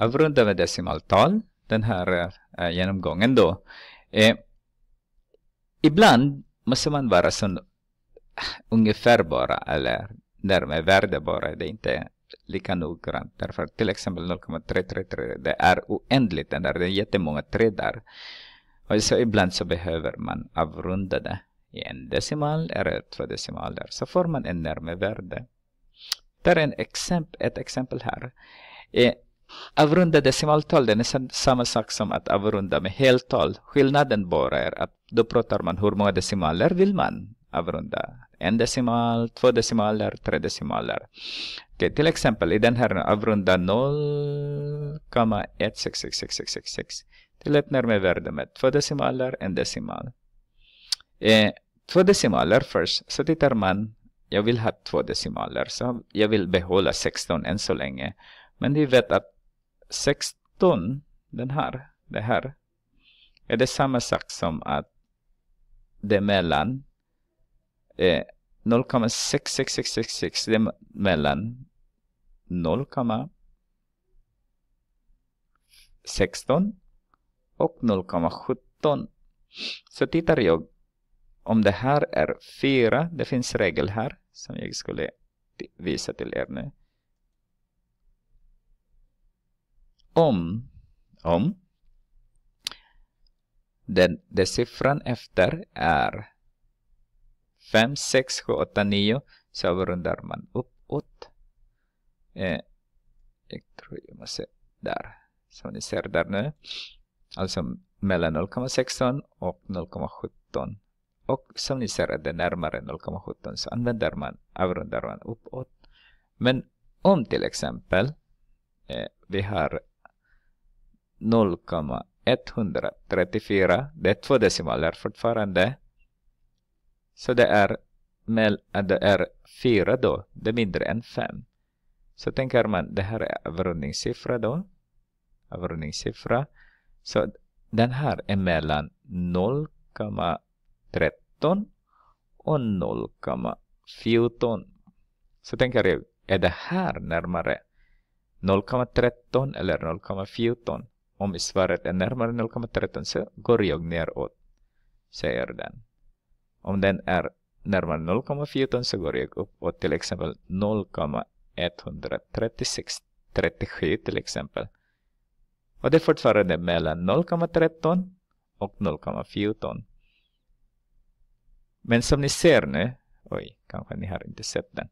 avrunda med decimaltal den här eh, genomgången då. Eh, ibland måste man vara sån ungefär bara eller närmare värde bara. Det är inte lika noggrant. Därför till exempel 0,333 det är oändligt den där. Det är jättemånga tre där. Och så ibland så behöver man avrunda det i en decimal eller två decimaler. Så får man en närmare värde. Där är en exempel, ett exempel här. Eh, Avrunda decimaltalen är samma sak som att avrunda med heltal. Skillnaden bara är att då pratar man hur många decimaler vill man avrunda. En decimal, två decimaler, tre decimaler. Okay, till exempel i den här avrunda 0,166666 till ett närmare värde med två decimaler, en decimal. Eh, två decimaler först, så tittar man, jag vill ha två decimaler, så jag vill behålla 16 än så länge. Men vi vet att 16, den här, det här, är det samma sak som att det mellan eh, 0,66666 det är mellan 0,16 och 0,17. Så tittar jag om det här är 4, det finns regel här som jag skulle visa till er nu. om, om den, den siffran efter är 5, 6, 7, 8, 9 så avrundar man uppåt. Eh, jag tror jag måste där. Som ni ser där nu. Alltså mellan 0,16 och 0,17. Och som ni ser är det närmare 0,17 så använder man, avrundar man uppåt. Men om till exempel eh, vi har 0,134. Det är två decimaler fortfarande. Så det är, äh, det är 4 då, det är mindre än 5. Så tänker man, det här är avrundningssiffra då. Avrundningssiffra. Så den här är mellan 0,13 och 0,14. Så tänker jag, är det här närmare 0,13 eller 0,14? Om svaret är närmare 0,13 så går jag neråt, säger den. Om den är närmare 0,14 så går jag uppåt, till exempel 0,137 till exempel. Och det är fortfarande mellan 0,13 och 0,14. Men som ni ser nu, oj, kanske ni har inte sett den.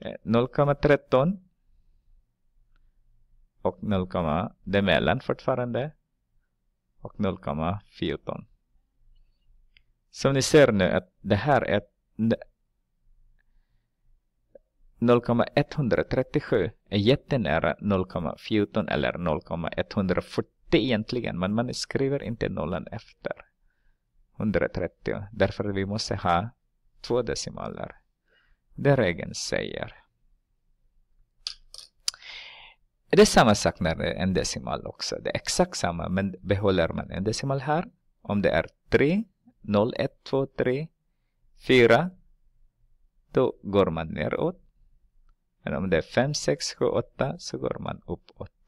0,13 eh, och 0, mellan fortfarande och 0,14. Som ni ser nu att det här är 0,137 är jättenära 0,14 eller 0,140 egentligen, men man skriver inte nollan efter 130. Därför vi måste ha två decimaler. Det regeln säger. Det är samma sak med en decimal också. Det är exakt samma, men behåller man en decimal här, om det är 3, 0, 1, 2, 3, 4, då går man neråt. Men om det är 5, 6, 7, 8 så går man uppåt.